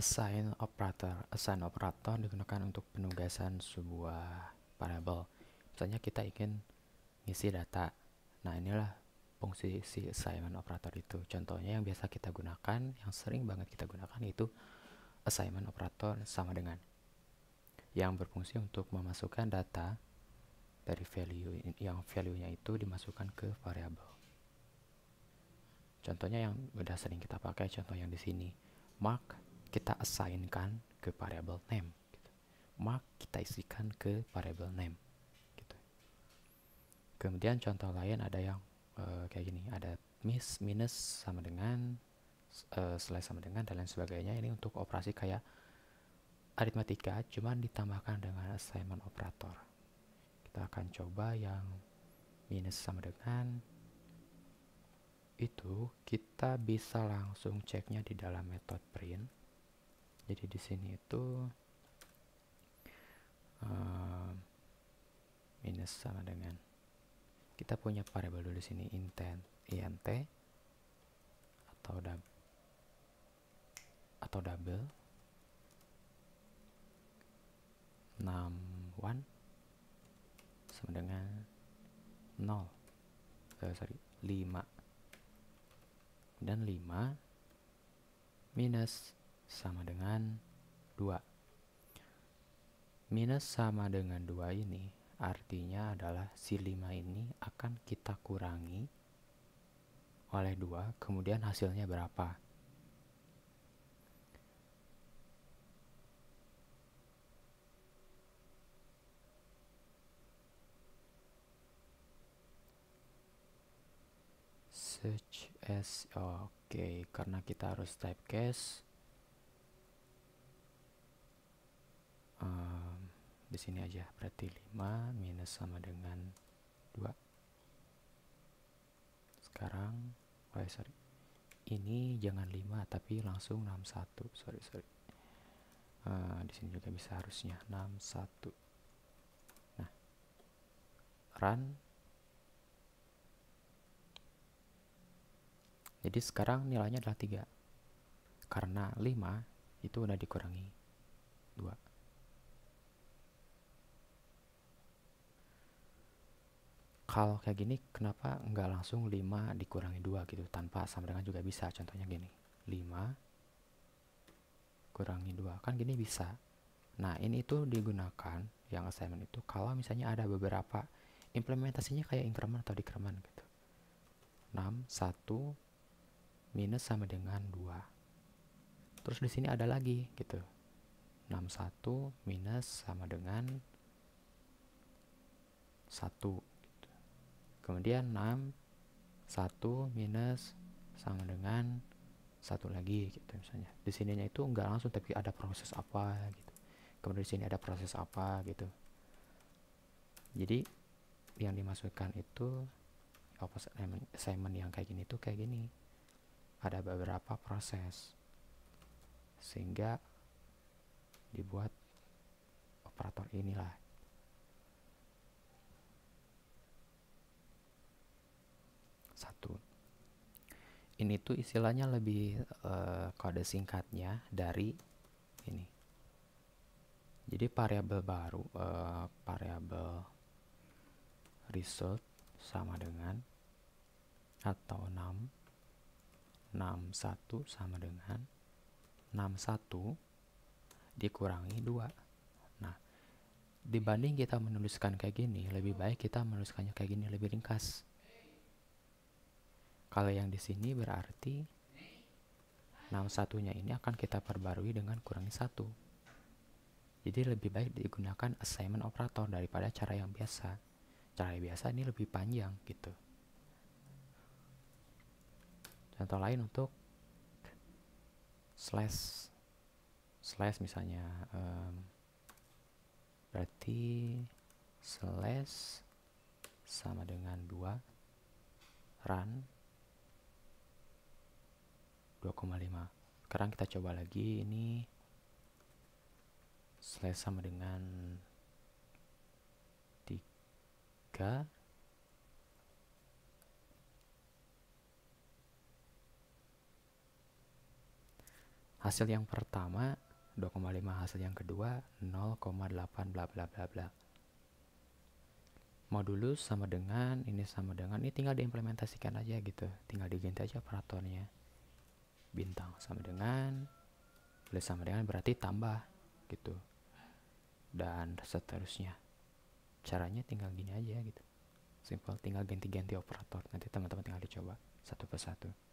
Assign operator. Assign operator digunakan untuk penugasan sebuah variabel. Misalnya kita ingin ngisi data. Nah, inilah fungsi si assignment operator itu. Contohnya yang biasa kita gunakan, yang sering banget kita gunakan itu assignment operator sama dengan yang berfungsi untuk memasukkan data dari value yang value-nya itu dimasukkan ke variable Contohnya yang udah sering kita pakai, contoh yang di sini, mark kita assignkan ke variable name gitu. mark kita isikan ke variable name gitu. kemudian contoh lain ada yang uh, kayak gini ada miss minus sama dengan uh, slash sama dengan dan lain sebagainya ini untuk operasi kayak aritmatika cuman ditambahkan dengan assignment operator kita akan coba yang minus sama dengan itu kita bisa langsung ceknya di dalam metode print jadi di sini itu uh, minus sama dengan kita punya variabel dulu di sini intent int atau dab atau double one sama dengan nol oh, sorry 5 dan lima minus sama dengan 2. Minus sama dengan 2 ini artinya adalah si 5 ini akan kita kurangi oleh 2, kemudian hasilnya berapa? Search as oke okay, karena kita harus type case di sini aja berarti 5 minus sama dengan 2 sekarang oh ya sorry ini jangan 5 tapi langsung 61 sorry sorry uh, di sini juga bisa harusnya 61 nah run jadi sekarang nilainya adalah 3 karena 5 itu udah dikurangi 2 kalau kayak gini kenapa nggak langsung 5 dikurangi 2 gitu tanpa sama dengan juga bisa contohnya gini 5 kurangi 2 kan gini bisa nah ini itu digunakan yang assignment itu kalau misalnya ada beberapa implementasinya kayak increment atau decrement gitu 6 1 minus sama dengan 2 terus di sini ada lagi gitu 61 minus sama dengan 1 kemudian 6 1 minus sama dengan satu lagi gitu misalnya di sininya itu enggak langsung tapi ada proses apa gitu kemudian di sini ada proses apa gitu jadi yang dimasukkan itu opposite assignment yang kayak gini itu kayak gini ada beberapa proses sehingga dibuat operator inilah satu ini tuh istilahnya lebih uh, kode singkatnya dari ini jadi variabel baru uh, variabel result sama dengan atau 6 61 sama dengan 61 dikurangi 2 nah dibanding kita menuliskan kayak gini lebih baik kita menuliskannya kayak gini lebih ringkas kalau yang di sini berarti enam satunya ini akan kita perbarui dengan kurangi satu. Jadi lebih baik digunakan assignment operator daripada cara yang biasa. Cara yang biasa ini lebih panjang gitu. Contoh lain untuk slash slash misalnya um, berarti slash sama dengan dua run 2,5 sekarang kita coba lagi ini slash sama dengan 3 hasil yang pertama 2,5 hasil yang kedua 0,8 bla bla bla bla modulus sama dengan ini sama dengan ini tinggal diimplementasikan aja gitu tinggal diganti aja operatornya bintang sama dengan plus sama dengan berarti tambah gitu dan seterusnya caranya tinggal gini aja gitu simple tinggal ganti-ganti operator nanti teman-teman tinggal dicoba satu persatu